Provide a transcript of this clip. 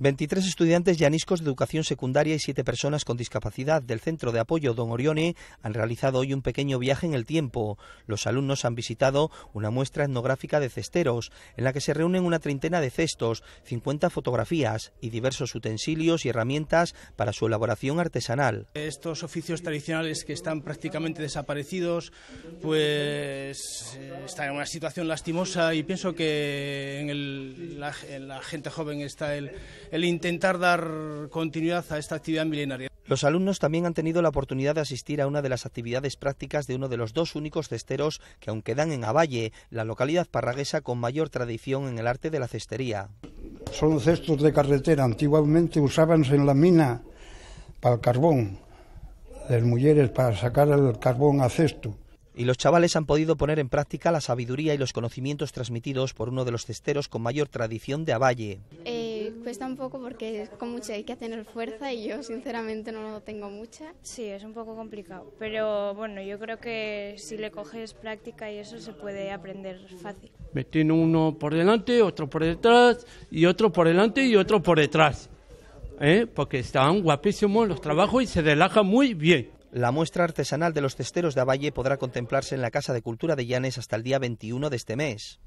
23 estudiantes llaniscos de educación secundaria y 7 personas con discapacidad del Centro de Apoyo Don Orione han realizado hoy un pequeño viaje en el tiempo. Los alumnos han visitado una muestra etnográfica de cesteros, en la que se reúnen una treintena de cestos, 50 fotografías y diversos utensilios y herramientas para su elaboración artesanal. Estos oficios tradicionales que están prácticamente desaparecidos, pues eh, están en una situación lastimosa y pienso que en el la, la gente joven está el, intentar dar continuidad a esta actividad milenaria. Los alumnos también han tenido la oportunidad de asistir a una de las actividades prácticas de uno de los dos únicos cesteros que aunque dan en Avalle, la localidad parraguesa con mayor tradición en el arte de la cestería. Son cestos de carretera, antiguamente usábanse en la mina para el carbón, las mujeres para sacar el carbón a cesto y los chavales han podido poner en práctica la sabiduría y los conocimientos transmitidos por uno de los cesteros con mayor tradición de Avalle. Eh, cuesta un poco porque con mucha hay que tener fuerza y yo sinceramente no lo tengo mucha. Sí, es un poco complicado, pero bueno, yo creo que si le coges práctica y eso se puede aprender fácil. Me tiene uno por delante, otro por detrás y otro por delante y otro por detrás. ¿eh? Porque están guapísimos los trabajos y se relaja muy bien. La muestra artesanal de los cesteros de Avalle podrá contemplarse en la Casa de Cultura de Llanes hasta el día 21 de este mes.